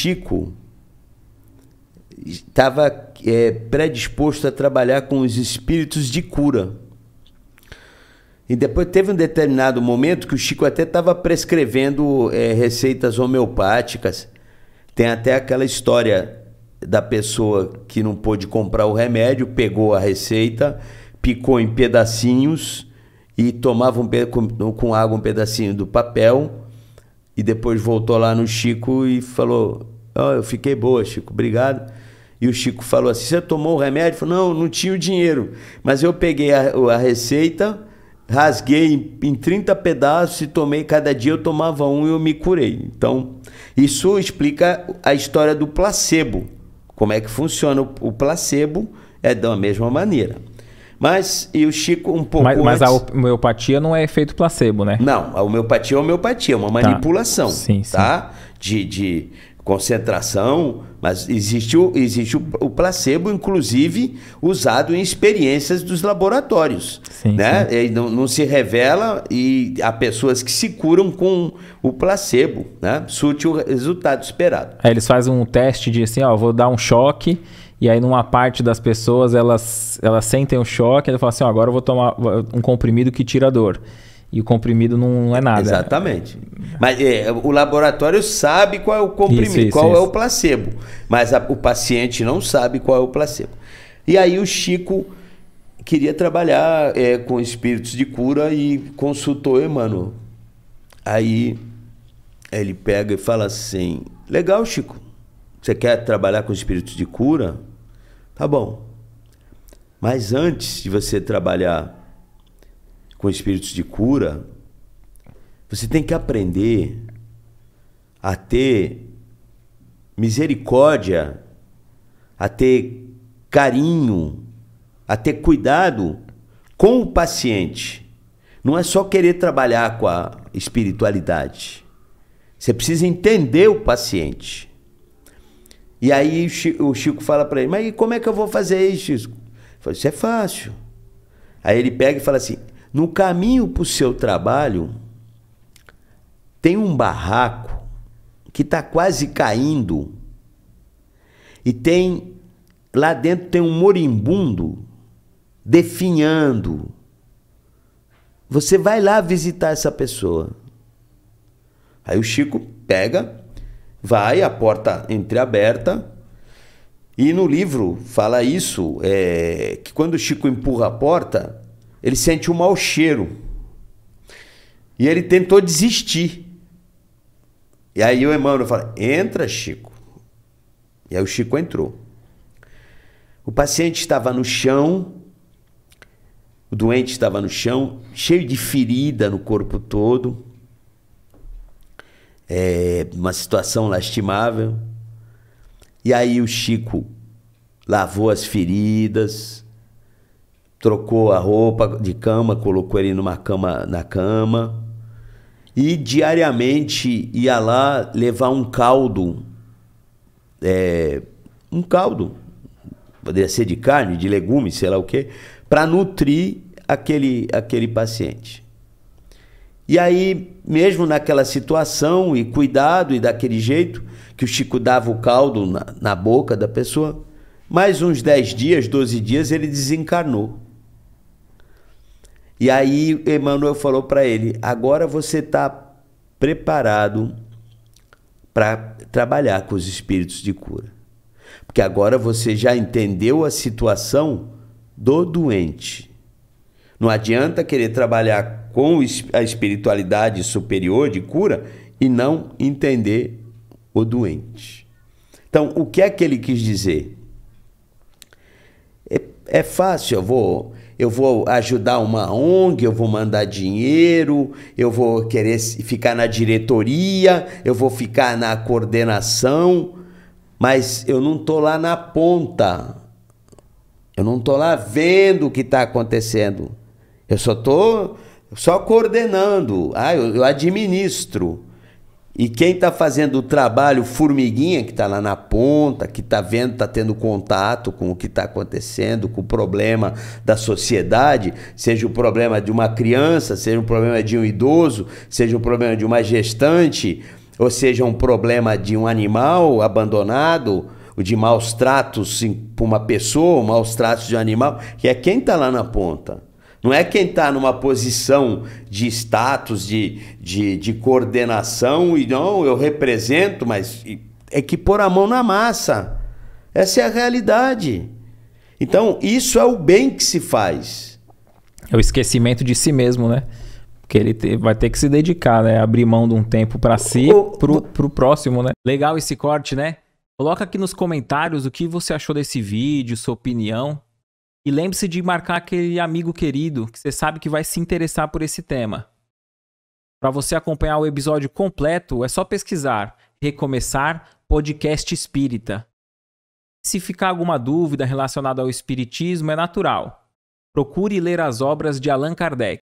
Chico estava é, predisposto a trabalhar com os espíritos de cura. E depois teve um determinado momento que o Chico até estava prescrevendo é, receitas homeopáticas. Tem até aquela história da pessoa que não pôde comprar o remédio, pegou a receita, picou em pedacinhos e tomava um, com, com água um pedacinho do papel e depois voltou lá no Chico e falou: oh, Eu fiquei boa, Chico, obrigado. E o Chico falou assim: Você tomou o remédio? não, não tinha o dinheiro. Mas eu peguei a, a receita, rasguei em, em 30 pedaços e tomei. Cada dia eu tomava um e eu me curei. Então, isso explica a história do placebo. Como é que funciona o, o placebo? É da mesma maneira. Mas, e o Chico um pouco. Mas, mas antes... a homeopatia não é efeito placebo, né? Não, a homeopatia é homeopatia, é uma tá. manipulação. Tá. Sim, tá? Sim. De, de concentração, mas existe, o, existe o, o, placebo, inclusive, usado em experiências dos laboratórios. Sim, né? Sim. Não, não, se revela e há pessoas que se curam com o placebo, né? Surte o resultado esperado. Aí é, eles fazem um teste de assim, ó, vou dar um choque e aí, numa parte das pessoas, elas, elas sentem o um choque, elas falam assim: oh, agora eu vou tomar um comprimido que tira a dor. E o comprimido não é nada. Exatamente. Mas é, o laboratório sabe qual é o comprimido, isso, isso, qual é isso. é o placebo. Mas a, o paciente não sabe qual é o placebo. E aí o Chico queria trabalhar é, com espíritos de cura e consultou Emmanuel. Aí ele pega e fala assim: Legal, Chico, você quer trabalhar com espíritos de cura? Tá bom. Mas antes de você trabalhar com espíritos de cura, você tem que aprender a ter misericórdia, a ter carinho, a ter cuidado com o paciente. Não é só querer trabalhar com a espiritualidade. Você precisa entender o paciente. E aí o Chico fala para ele, mas como é que eu vou fazer isso, Chico? Eu isso é fácil. Aí ele pega e fala assim, no caminho para o seu trabalho, tem um barraco que está quase caindo e tem lá dentro tem um moribundo definhando. Você vai lá visitar essa pessoa. Aí o Chico pega, vai, a porta entreaberta. E no livro fala isso, é, que quando o Chico empurra a porta, ele sente um mau cheiro. E ele tentou desistir. E aí o Emmanuel fala: entra, Chico. E aí o Chico entrou. O paciente estava no chão, o doente estava no chão, cheio de ferida no corpo todo é, uma situação lastimável. E aí o Chico lavou as feridas, trocou a roupa de cama, colocou ele numa cama na cama e diariamente ia lá levar um caldo, é, um caldo poderia ser de carne, de legumes, sei lá o que, para nutrir aquele aquele paciente. E aí, mesmo naquela situação e cuidado e daquele jeito, que o Chico dava o caldo na, na boca da pessoa, mais uns 10 dias, 12 dias, ele desencarnou. E aí Emmanuel falou para ele: agora você está preparado para trabalhar com os espíritos de cura. Porque agora você já entendeu a situação do doente. Não adianta querer trabalhar com a espiritualidade superior de cura e não entender o doente. Então, o que é que ele quis dizer? É, é fácil, eu vou eu vou ajudar uma ONG, eu vou mandar dinheiro, eu vou querer ficar na diretoria, eu vou ficar na coordenação, mas eu não estou lá na ponta. Eu não estou lá vendo o que está acontecendo. Eu só estou só coordenando, ah, eu, eu administro. E quem está fazendo o trabalho formiguinha, que está lá na ponta, que está vendo, está tendo contato com o que está acontecendo, com o problema da sociedade, seja o problema de uma criança, seja o problema de um idoso, seja o problema de uma gestante, ou seja um problema de um animal abandonado, ou de maus tratos para uma pessoa, maus tratos de um animal, que é quem está lá na ponta. Não é quem está numa posição de status, de, de, de, coordenação, e não, eu represento, mas é que pôr a mão na massa. Essa é a realidade. Então, isso é o bem que se faz. É o esquecimento de si mesmo, né? Porque ele te, vai ter que se dedicar, né? Abrir mão de um tempo para si, para o próximo, né? Legal esse corte, né? Coloca aqui nos comentários o que você achou desse vídeo, sua opinião. E lembre-se de marcar aquele amigo querido que você sabe que vai se interessar por esse tema. Para você acompanhar o episódio completo, é só pesquisar Recomeçar Podcast Espírita. Se ficar alguma dúvida relacionada ao espiritismo, é natural. Procure ler as obras de Allan Kardec.